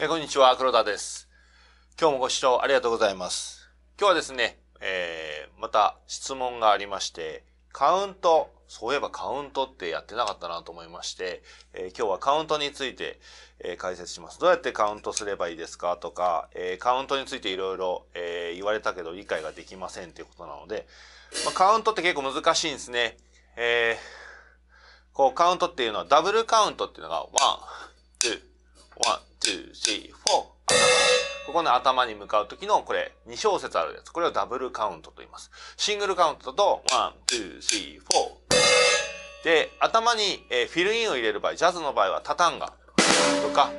えこんにちは、黒田です。今日もご視聴ありがとうございます。今日はですね、えー、また質問がありまして、カウント、そういえばカウントってやってなかったなと思いまして、えー、今日はカウントについて、えー、解説します。どうやってカウントすればいいですかとか、えー、カウントについていろいろ言われたけど理解ができませんっていうことなので、まあ、カウントって結構難しいんですね。えこうカウントっていうのはダブルカウントっていうのが、ワン、ツー、ワン、ここの頭に向かう時のこれ2小節あるやつ。これをダブルカウントと言います。シングルカウントだと1、2、3、4。で、頭に、えフィルインを入れる場合、ジャズの場合はタタンガとか、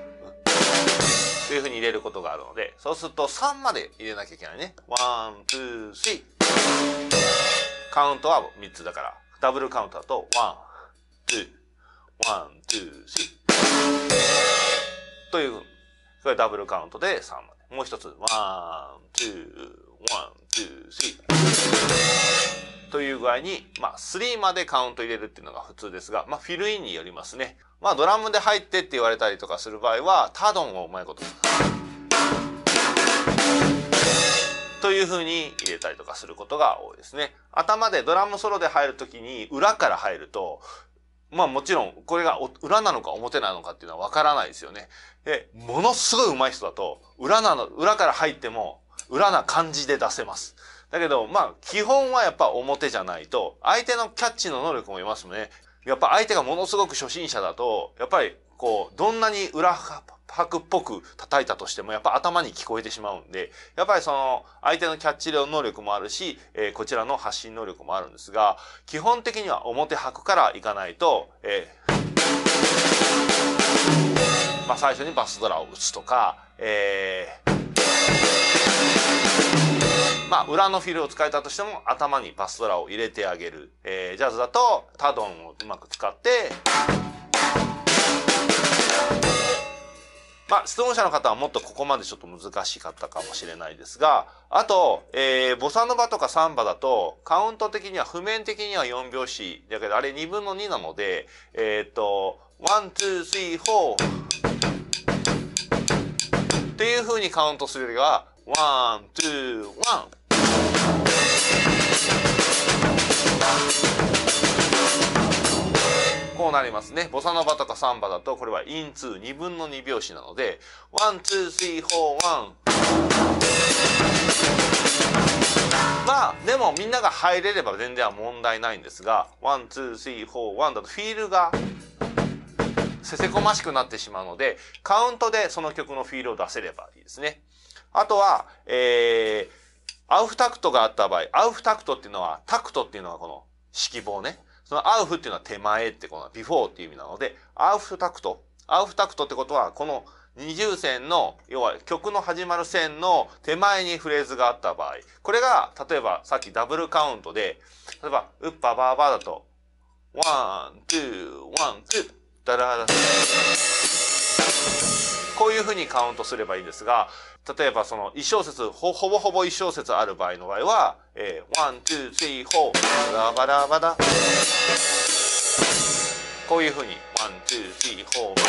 というふうに入れることがあるので、そうすると3まで入れなきゃいけないね。1,2,3。カウントは3つだから、ダブルカウントだと、1,2,1,2,3。という、これダブルカウントで3まで。もう一つ、ワン、ツー、ワン、ツー、スリー。という具合に、まあ、3までカウント入れるっていうのが普通ですが、まあ、フィルインによりますね。まあ、ドラムで入ってって言われたりとかする場合は、タドンをうまいこと。という風に入れたりとかすることが多いですね。頭でドラムソロで入るときに裏から入ると、まあもちろん、これが裏なのか表なのかっていうのはわからないですよね。で、ものすごい上手い人だと、裏なの、裏から入っても、裏な感じで出せます。だけど、まあ、基本はやっぱ表じゃないと、相手のキャッチの能力もいますね。やっぱ相手がものすごく初心者だと、やっぱり、こう、どんなに裏白っぽく叩いたとしてもやっぱ頭に聞こえてしまうんで、やっぱりその相手のキャッチ能力もあるし、えー、こちらの発信能力もあるんですが、基本的には表白からいかないと、えー、まあ最初にバスドラを打つとか、えー、まあ、裏のフィルを使えたとしても頭にバスドラを入れてあげる。えー、ジャズだとタドンをうまく使って、まあ、質問者の方はもっとここまでちょっと難しかったかもしれないですが、あと、えー、ボサノバとかサンバだと、カウント的には、譜面的には4拍子、だけど、あれ2分の2なので、えっ、ー、と、1、2、3、4。っていう風にカウントするよりは、1、2、1。うなりますね。ボサノバとかサンバだと、これはインツー2分の2拍子なので、ワン、ツー、スー、ワン。まあ、でもみんなが入れれば全然は問題ないんですが、ワン、ツー、スリー、フォー、ワンだとフィールがせせこましくなってしまうので、カウントでその曲のフィールを出せればいいですね。あとは、えー、アウフタクトがあった場合、アウフタクトっていうのは、タクトっていうのはこの指揮棒ね。そのアウフっていうのは手前ってこのビフォーっていう意味なので、アウフタクト。アウフタクトってことは、この二重線の、要は曲の始まる線の手前にフレーズがあった場合、これが、例えばさっきダブルカウントで、例えば、ウッパバーバーだと、ワン、ツー、ワン、ツー、ダラダラ。こういうふうにカウントすればいいんですが、例えばその1小節ほ、ほぼほぼ1小節ある場合の場合は、えー、ワン、ツー、スリー、フォー、ラバラバラ。こういうふうに、ワン、ツー、スリー、フォー、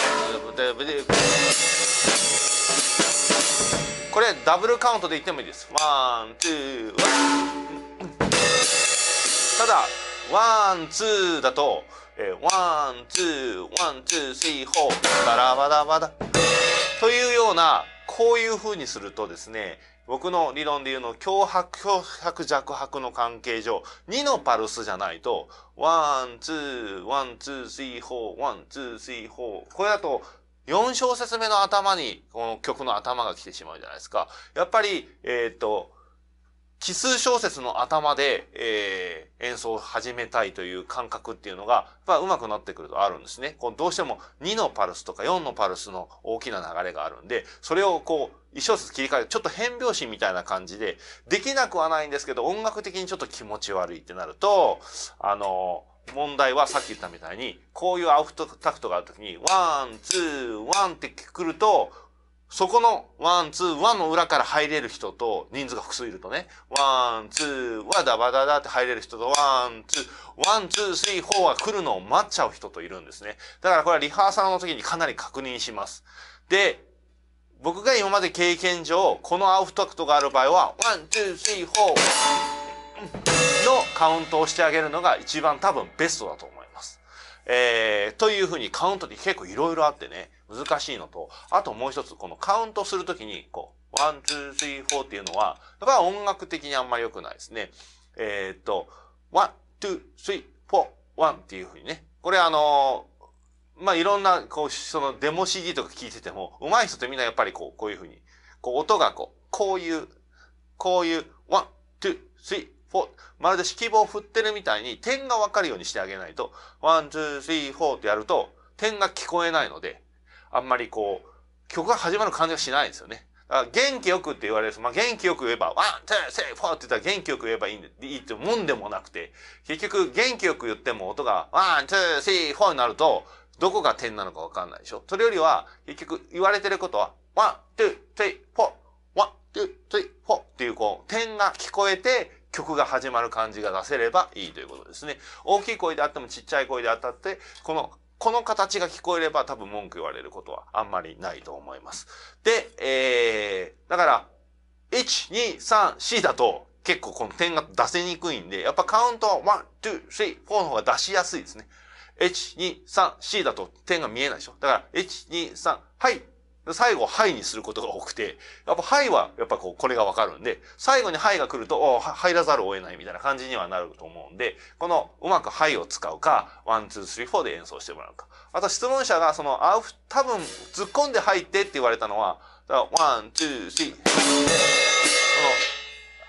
これダブルカウントで言ってもいいです。ワン、ツー、ワン。ただ、ワン、ツーだと、えワン、ツー、ワン、ツー、スリー、フォー、バラバラバダ。というような、こういう風にするとですね、僕の理論で言うの、強迫、強迫、弱迫の関係上、2のパルスじゃないと、ワン、ツー、ワン、ツー、スリー、フォー、ワン、ツー、スリー、フォー。これだと、4小節目の頭に、この曲の頭が来てしまうじゃないですか。やっぱり、えっ、と、奇数小節の頭で、えー、演奏を始めたいという感覚っていうのが、やっぱ上手くなってくるとあるんですね。こうどうしても2のパルスとか4のパルスの大きな流れがあるんで、それをこう、一小節切り替える、ちょっと変拍子みたいな感じで、できなくはないんですけど、音楽的にちょっと気持ち悪いってなると、あの問題はさっき言ったみたいに、こういうアウトタクトがあるときに、ワン、ツー、ワンってくると、そこのワン、ツー、ワンの裏から入れる人と、人数が複数いるとね、ワン、ツー、ワダバダダって入れる人と、ワン、ツー、ワン、ツー、スリー、フォーは来るのを待っちゃう人といるんですね。だからこれはリハーサルの時にかなり確認します。で、僕が今まで経験上、このアウフタクトがある場合は、ワン、ツー、スリー、フォーのカウントをしてあげるのが一番多分ベストだと思います。えー、というふうにカウントって結構いろいろあってね、難しいのと、あともう一つ、このカウントするときに、こう、ワン、ツー、スリー、フォーっていうのは、やっぱ音楽的にあんまり良くないですね。えー、っと、ワン、ツー、スリー、フォー、ワンっていうふうにね。これあのー、まあ、いろんな、こう、そのデモ CD とか聞いてても、上手い人ってみんなやっぱりこう、こういうふうに、こう、音がこう、こういう、こういう、ワン、ツー、スリー、フォー、まるで指揮棒を振ってるみたいに点がわかるようにしてあげないと、ワン、ツー、スリー、フォーってやると、点が聞こえないので、あんまりこう、曲が始まる感じがしないんですよね。元気よくって言われるまあ、元気よく言えば、ワン、ツー、スリー、フォーって言ったら元気よく言えばいいんで、いいってもんでもなくて、結局元気よく言っても音が、ワン、ツー、スリー、フォーになると、どこが点なのかわかんないでしょ。それよりは、結局言われてることは、ワン、ツー、スリー、フォー、ワン、ツー、スリー、フォーっていうこう、点が聞こえて、曲が始まる感じが出せればいいということですね。大きい声であってもちっちゃい声であったって、このこの形が聞こえれば多分文句言われることはあんまりないと思います。で、えー、だから、1、2、3、4だと結構この点が出せにくいんで、やっぱカウントは1、2、3、4の方が出しやすいですね。1、2、3、C だと点が見えないでしょ。だから、1、2、3、はい、最後、はいにすることが多くて、やっぱはいは、やっぱこう、これがわかるんで、最後にはいが来ると、入らざるを得ないみたいな感じにはなると思うんで、この、うまくはいを使うか、ワン、ツー、スリー、フォーで演奏してもらうか。あと、質問者が、その、あ、多分、突っ込んで入ってって言われたのは、ワン、ツー、スリー。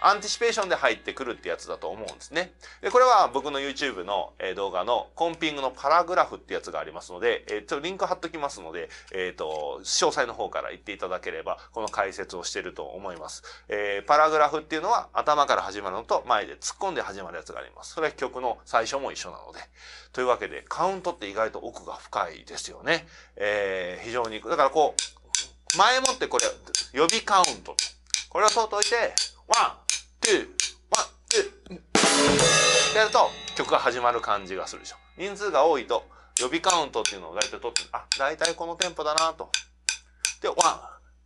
アンティシペーションで入ってくるってやつだと思うんですね。で、これは僕の YouTube の動画のコンピングのパラグラフってやつがありますので、えー、ちょっとリンク貼っときますので、えっ、ー、と、詳細の方から言っていただければ、この解説をしてると思います。えー、パラグラフっていうのは頭から始まるのと前で突っ込んで始まるやつがあります。それは曲の最初も一緒なので。というわけで、カウントって意外と奥が深いですよね。えー、非常に、だからこう、前もってこれ、予備カウント。これを取っといて、ワン、ゥワン、トゥってやると曲が始まる感じがするでしょ。人数が多いと予備カウントっていうのを大体取って、あ、大体このテンポだなと。で、ワン、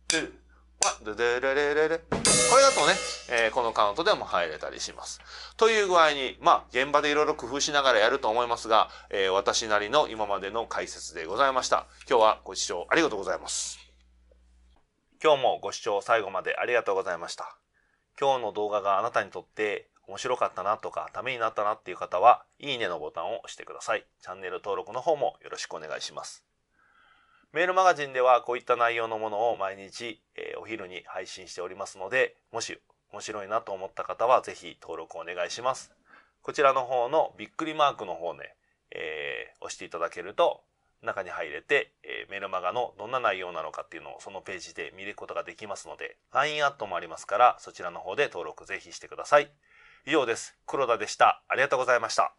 トゥワン、ドゥレレレレ。これだとね、えー、このカウントでも入れたりします。という具合に、まあ、現場でいろいろ工夫しながらやると思いますが、えー、私なりの今までの解説でございました。今日はご視聴ありがとうございます。今日もご視聴最後までありがとうございました。今日の動画があなたにとって面白かったなとかためになったなっていう方は、いいねのボタンを押してください。チャンネル登録の方もよろしくお願いします。メールマガジンではこういった内容のものを毎日、えお昼に配信しておりますので、もし面白いなと思った方はぜひ登録お願いします。こちらの方のびっくりマークの方ね、えー、押していただけると中に入れて、えー、メルマガのどんな内容なのかっていうのをそのページで見ることができますので、LINE アットもありますから、そちらの方で登録ぜひしてください。以上です。黒田でした。ありがとうございました。